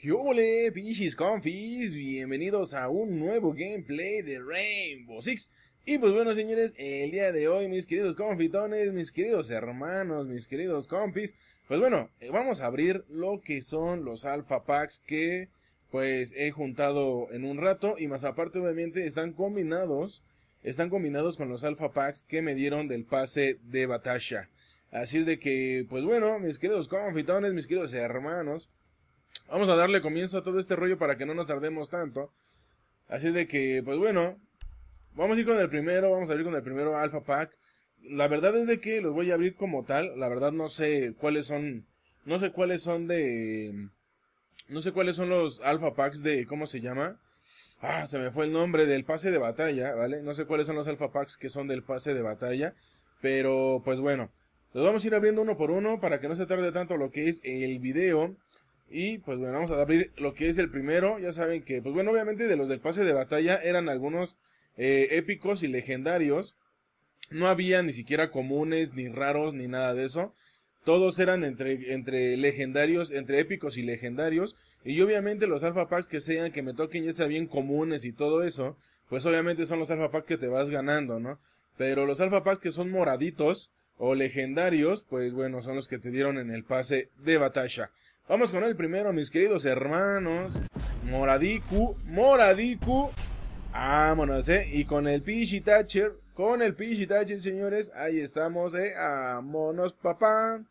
¿Qué ole, pichis confis? Bienvenidos a un nuevo gameplay de Rainbow Six. Y pues bueno, señores, el día de hoy, mis queridos confitones, mis queridos hermanos, mis queridos compis, pues bueno, eh, vamos a abrir lo que son los alpha packs que pues he juntado en un rato y más aparte obviamente están combinados, están combinados con los alpha packs que me dieron del pase de batalla. Así es de que, pues bueno, mis queridos confitones, mis queridos hermanos, Vamos a darle comienzo a todo este rollo para que no nos tardemos tanto. Así de que, pues bueno, vamos a ir con el primero, vamos a abrir con el primero Alpha Pack. La verdad es de que los voy a abrir como tal, la verdad no sé cuáles son, no sé cuáles son de, no sé cuáles son los Alpha Packs de, ¿cómo se llama? Ah, se me fue el nombre del pase de batalla, ¿vale? No sé cuáles son los Alpha Packs que son del pase de batalla, pero pues bueno, los vamos a ir abriendo uno por uno para que no se tarde tanto lo que es el video. Y pues bueno, vamos a abrir lo que es el primero. Ya saben que, pues bueno, obviamente de los del pase de batalla eran algunos eh, épicos y legendarios. No había ni siquiera comunes, ni raros, ni nada de eso. Todos eran entre, entre legendarios, entre épicos y legendarios. Y obviamente los alfa packs que sean, que me toquen ya sean bien comunes y todo eso, pues obviamente son los alfa packs que te vas ganando, ¿no? Pero los alfa packs que son moraditos o legendarios, pues bueno, son los que te dieron en el pase de batalla. Vamos con el primero, mis queridos hermanos. Moradiku, Moradiku. Vámonos, eh. Y con el Pichi Thatcher, con el Pichi Thatcher, señores. Ahí estamos, eh. Vámonos, papá.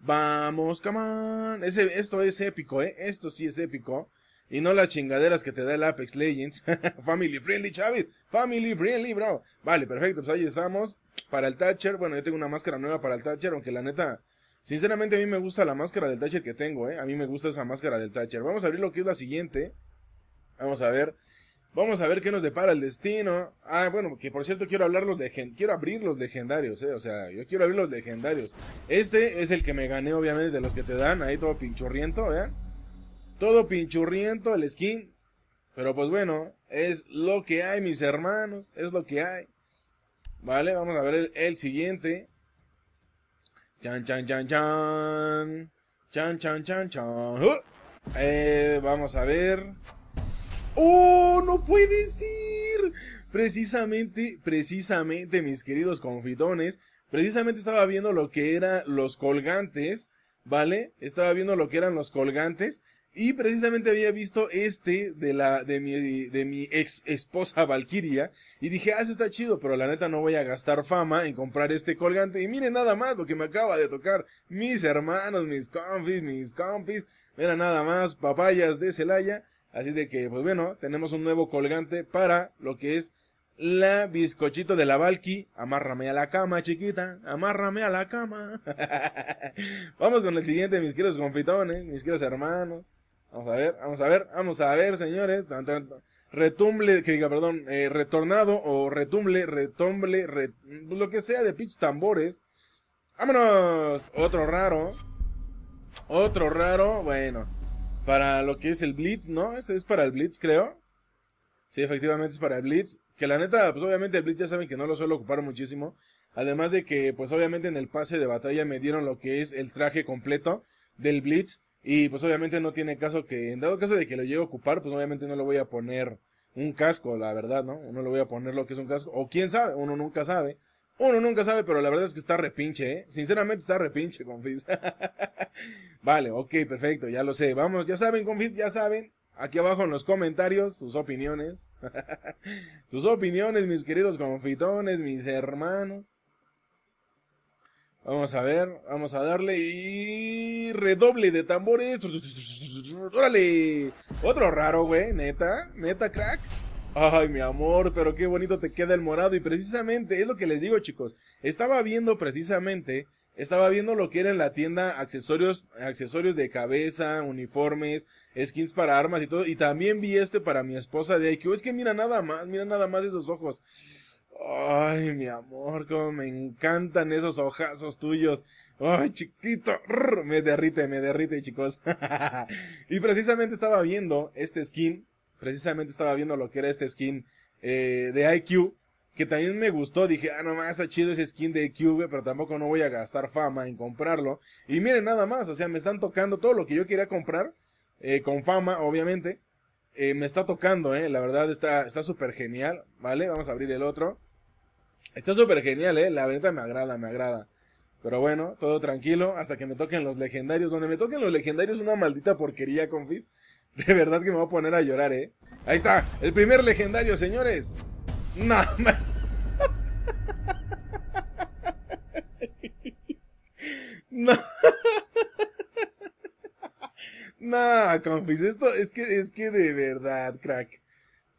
Vamos, come on. Ese, esto es épico, eh. Esto sí es épico. Y no las chingaderas que te da el Apex Legends. Family friendly, Chavit. Family friendly, bro. Vale, perfecto. Pues ahí estamos. Para el Thatcher. Bueno, yo tengo una máscara nueva para el Thatcher. Aunque la neta Sinceramente a mí me gusta la máscara del Thatcher que tengo, ¿eh? A mí me gusta esa máscara del Thatcher. Vamos a abrir lo que es la siguiente. Vamos a ver. Vamos a ver qué nos depara el destino. Ah, bueno, que por cierto quiero hablar los quiero abrir los legendarios, eh. O sea, yo quiero abrir los legendarios. Este es el que me gané, obviamente, de los que te dan. Ahí todo pinchurriento, vean. Todo pinchurriento, el skin. Pero pues bueno, es lo que hay, mis hermanos. Es lo que hay. Vale, vamos a ver el siguiente. Chan, chan, chan, chan. Chan, chan, chan, chan. ¡Uh! eh, vamos a ver. ¡Oh, no puede ser! Precisamente, precisamente, mis queridos confitones, precisamente estaba viendo lo que eran los colgantes, ¿vale? Estaba viendo lo que eran los colgantes y precisamente había visto este de la, de mi, de mi ex esposa Valkyria. Y dije, ah, se está chido, pero la neta no voy a gastar fama en comprar este colgante. Y miren nada más lo que me acaba de tocar. Mis hermanos, mis confis, mis compis. Mira nada más, papayas de Celaya. Así de que, pues bueno, tenemos un nuevo colgante para lo que es la bizcochito de la Valky. Amárrame a la cama, chiquita. Amárrame a la cama. Vamos con el siguiente, mis queridos confitones, mis queridos hermanos. Vamos a ver, vamos a ver, vamos a ver, señores. Retumble, que diga, perdón, eh, retornado o retumble, retumble, lo que sea de pitch tambores. Vámonos, otro raro. Otro raro, bueno. Para lo que es el Blitz, ¿no? Este es para el Blitz, creo. Sí, efectivamente es para el Blitz. Que la neta, pues obviamente el Blitz ya saben que no lo suelo ocupar muchísimo. Además de que, pues obviamente en el pase de batalla me dieron lo que es el traje completo del Blitz. Y pues obviamente no tiene caso que, en dado caso de que lo llegue a ocupar, pues obviamente no le voy a poner un casco, la verdad, ¿no? No le voy a poner lo que es un casco. O quién sabe, uno nunca sabe. Uno nunca sabe, pero la verdad es que está repinche, ¿eh? Sinceramente está repinche, confis. vale, ok, perfecto, ya lo sé. Vamos, ya saben, confis, ya saben. Aquí abajo en los comentarios, sus opiniones. sus opiniones, mis queridos confitones, mis hermanos. Vamos a ver, vamos a darle y redoble de tambores. Órale. Otro raro, güey, neta, neta crack. Ay, mi amor, pero qué bonito te queda el morado. Y precisamente, es lo que les digo, chicos. Estaba viendo precisamente, estaba viendo lo que era en la tienda accesorios, accesorios de cabeza, uniformes, skins para armas y todo. Y también vi este para mi esposa de IQ. Es que mira nada más, mira nada más esos ojos. Ay, mi amor, como me encantan esos ojazos tuyos. Ay, chiquito, me derrite, me derrite, chicos. y precisamente estaba viendo este skin, precisamente estaba viendo lo que era este skin eh, de IQ, que también me gustó. Dije, ah, nomás está chido ese skin de IQ, pero tampoco no voy a gastar fama en comprarlo. Y miren, nada más, o sea, me están tocando todo lo que yo quería comprar, eh, con fama, obviamente. Eh, me está tocando, eh, la verdad está súper genial, ¿vale? Vamos a abrir el otro. Está súper genial, ¿eh? La venta me agrada, me agrada. Pero bueno, todo tranquilo hasta que me toquen los legendarios. Donde me toquen los legendarios una maldita porquería, confis. De verdad que me voy a poner a llorar, ¿eh? Ahí está, el primer legendario, señores. No, No. No, confis, esto es que es que de verdad, crack.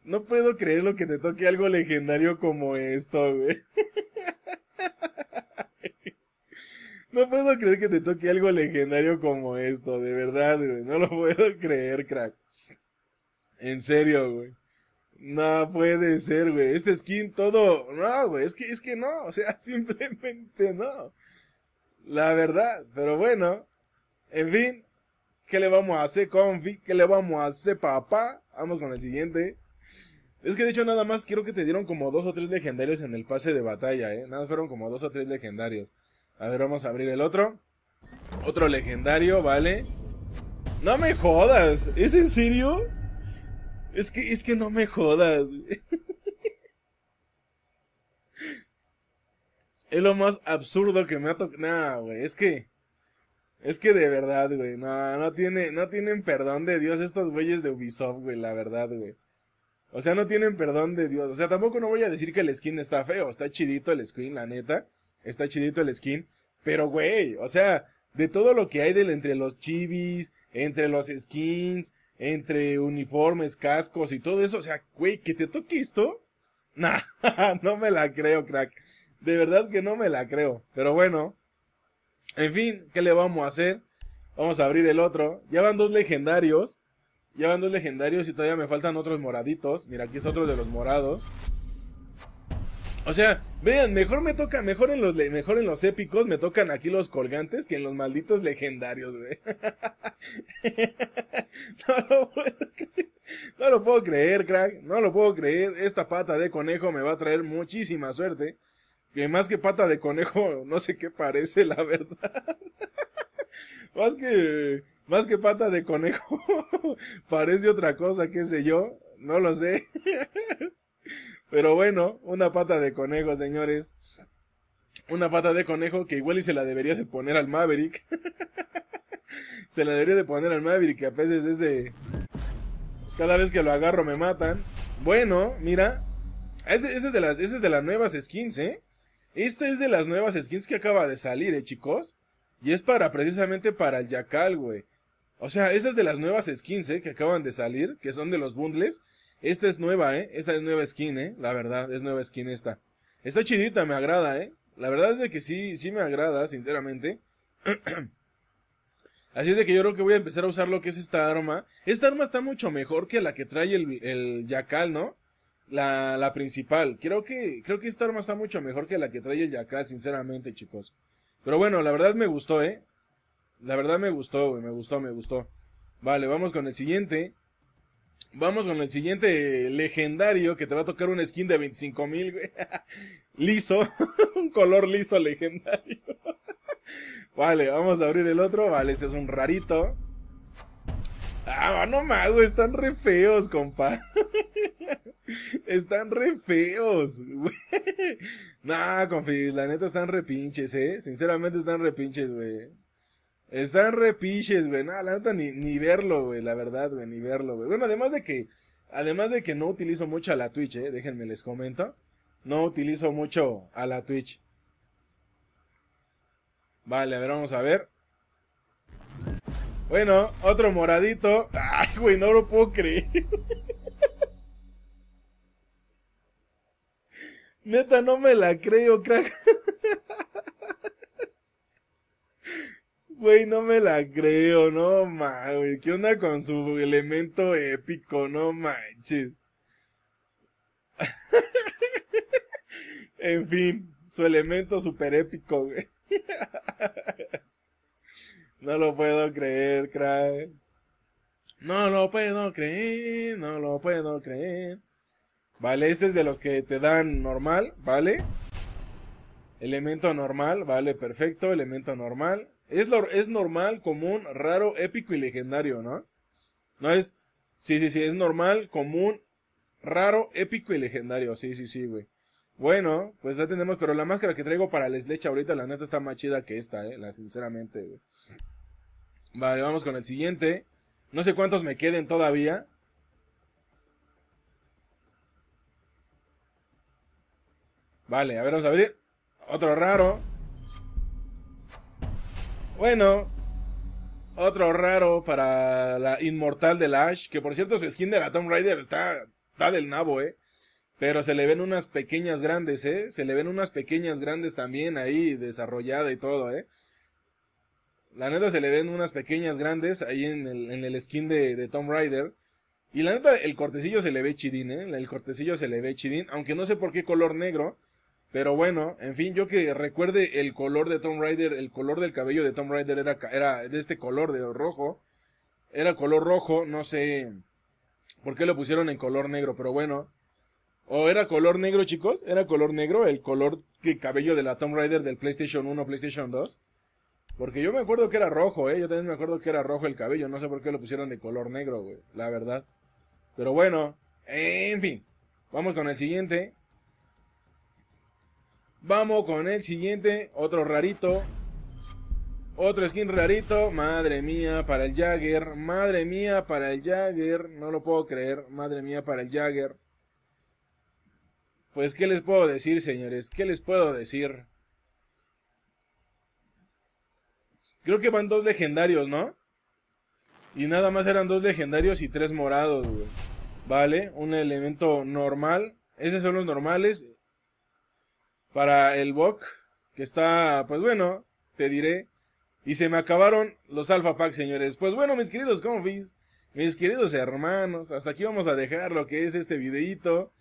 No puedo creer lo que te toque algo legendario como esto, güey. No puedo creer que te toque algo legendario como esto, de verdad, güey. No lo puedo creer, crack. En serio, güey. No puede ser, güey. Este skin todo. No, güey. Es que, es que no. O sea, simplemente no. La verdad. Pero bueno. En fin. ¿Qué le vamos a hacer, confi? ¿Qué le vamos a hacer, papá? Vamos con el siguiente. Es que de hecho nada más quiero que te dieron como dos o tres legendarios en el pase de batalla, ¿eh? Nada más fueron como dos o tres legendarios. A ver, vamos a abrir el otro. Otro legendario, vale. No me jodas, ¿es en serio? Es que, es que no me jodas. es lo más absurdo que me ha tocado. Nah, güey, es que... Es que de verdad, güey, no, tiene, no tienen perdón de Dios estos güeyes de Ubisoft, güey, la verdad, güey. O sea, no tienen perdón de Dios. O sea, tampoco no voy a decir que el skin está feo. Está chidito el skin, la neta. Está chidito el skin. Pero, güey, o sea, de todo lo que hay del, entre los chivis, entre los skins, entre uniformes, cascos y todo eso. O sea, güey, que te toque esto. Nah, no me la creo, crack. De verdad que no me la creo. Pero bueno. En fin, ¿qué le vamos a hacer? Vamos a abrir el otro. Ya van dos legendarios. Ya van dos legendarios y todavía me faltan otros moraditos. Mira, aquí está otro de los morados. O sea, vean, mejor me toca, mejor en los mejor en los épicos me tocan aquí los colgantes que en los malditos legendarios, güey. no lo puedo creer. No lo puedo creer, crack. No lo puedo creer. Esta pata de conejo me va a traer muchísima suerte. Que más que pata de conejo, no sé qué parece, la verdad. más que más que pata de conejo. Parece otra cosa, qué sé yo. No lo sé. Pero bueno, una pata de conejo, señores. Una pata de conejo que igual y se la debería de poner al Maverick. se la debería de poner al Maverick, que a veces ese... Cada vez que lo agarro me matan. Bueno, mira. Esa es, de las, es de las nuevas skins, ¿eh? Esta es de las nuevas skins que acaba de salir, ¿eh, chicos? Y es para precisamente para el Jackal, güey. O sea, esas de las nuevas skins, ¿eh? Que acaban de salir, que son de los bundles. Esta es nueva, ¿eh? Esta es nueva skin, ¿eh? La verdad, es nueva skin esta. Está chidita, me agrada, ¿eh? La verdad es de que sí, sí me agrada, sinceramente. Así es de que yo creo que voy a empezar a usar lo que es esta arma. Esta arma está mucho mejor que la que trae el, el Yakal, ¿no? La, la principal. Creo que, creo que esta arma está mucho mejor que la que trae el Yakal, sinceramente, chicos. Pero bueno, la verdad me gustó, ¿eh? La verdad me gustó, güey, me gustó, me gustó. Vale, vamos con el siguiente. Vamos con el siguiente legendario que te va a tocar un skin de 25 mil, güey. liso, un color liso legendario. vale, vamos a abrir el otro. Vale, este es un rarito. Ah, no mago, están re feos, compa. están re feos, güey. Nah, confis, la neta están re pinches, eh. Sinceramente están re pinches, güey. Están repiches, güey. Nada, ni, ni verlo, güey. La verdad, güey, ni verlo, güey. Bueno, además de que. Además de que no utilizo mucho a la Twitch, eh. Déjenme les comento. No utilizo mucho a la Twitch. Vale, a ver, vamos a ver. Bueno, otro moradito. Ay, güey, no lo puedo creer. Neta, no me la creo, crack. Güey, no me la creo, no mames. ¿Qué onda con su elemento épico? No manches. en fin, su elemento super épico, güey. no lo puedo creer, crack. No lo puedo creer, no lo puedo creer. Vale, este es de los que te dan normal, ¿vale? Elemento normal, vale, perfecto, elemento normal. Es, normal, común, raro, épico y legendario, ¿no? No es. Sí, sí, sí, es normal, común, raro, épico y legendario. Sí, sí, sí, güey. Bueno, pues ya tenemos, pero la máscara que traigo para la slecha ahorita, la neta está más chida que esta, eh, la, sinceramente, güey. Vale, vamos con el siguiente. No sé cuántos me queden todavía. Vale, a ver, vamos a abrir. Otro raro. Bueno, otro raro para la inmortal de Lash, que por cierto su skin de la Tom Raider está, del nabo, ¿eh? Pero se le ven unas pequeñas grandes, ¿eh? Se le ven unas pequeñas grandes también ahí desarrollada y todo, ¿eh? La neta se le ven unas pequeñas grandes ahí en el, en el skin de, de Tomb Raider. Y la neta, el cortecillo se le ve chidín, ¿eh? El cortecillo se le ve chidín, aunque no sé por qué color negro. Pero bueno, en fin, yo que recuerde el color de Tom Rider, el color del cabello de Tom Rider era, era de este color, de rojo. Era color rojo, no sé por qué lo pusieron en color negro, pero bueno. ¿O era color negro, chicos? ¿Era color negro el color que cabello de la Tom Rider del PlayStation 1, PlayStation 2? Porque yo me acuerdo que era rojo, ¿eh? Yo también me acuerdo que era rojo el cabello. No sé por qué lo pusieron de color negro, La verdad. Pero bueno, en fin. Vamos con el siguiente. Vamos con el siguiente, otro rarito. Otro skin rarito, madre mía, para el Jagger, madre mía, para el Jagger, no lo puedo creer, madre mía, para el Jagger. Pues, ¿qué les puedo decir, señores? ¿Qué les puedo decir? Creo que van dos legendarios, ¿no? Y nada más eran dos legendarios y tres morados, güey. Vale, un elemento normal. Esos son los normales para el Bok, que está, pues bueno, te diré. Y se me acabaron los Alpha Packs, señores. Pues bueno, mis queridos confis, mis queridos hermanos, hasta aquí vamos a dejar lo que es este videíto.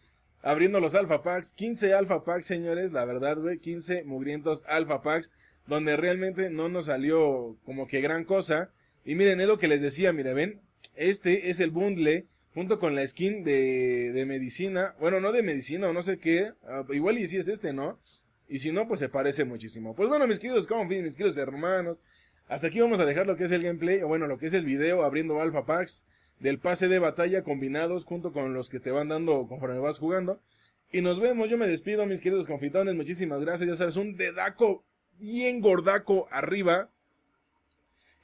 Abriendo los Alpha Packs, 15 Alpha Packs, señores, la verdad, güey, 15 mugrientos Alpha Packs, donde realmente no nos salió como que gran cosa. Y miren, es lo que les decía, miren, ven, este es el bundle junto con la skin de, de medicina, bueno, no de medicina o no sé qué, ah, igual y si es este, ¿no? Y si no, pues se parece muchísimo. Pues bueno, mis queridos confis, mis queridos hermanos, hasta aquí vamos a dejar lo que es el gameplay, o bueno, lo que es el video abriendo Alpha Packs del pase de batalla combinados junto con los que te van dando conforme vas jugando. Y nos vemos, yo me despido, mis queridos confitones, muchísimas gracias, ya sabes, un dedaco bien gordaco arriba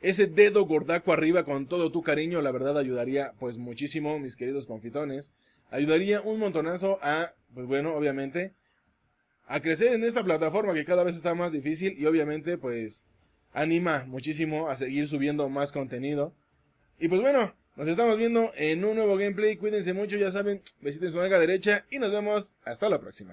ese dedo gordaco arriba con todo tu cariño, la verdad ayudaría pues muchísimo, mis queridos confitones. Ayudaría un montonazo a, pues bueno, obviamente, a crecer en esta plataforma que cada vez está más difícil y obviamente pues anima muchísimo a seguir subiendo más contenido. Y pues bueno, nos estamos viendo en un nuevo gameplay, cuídense mucho, ya saben, visiten su nalga derecha y nos vemos hasta la próxima.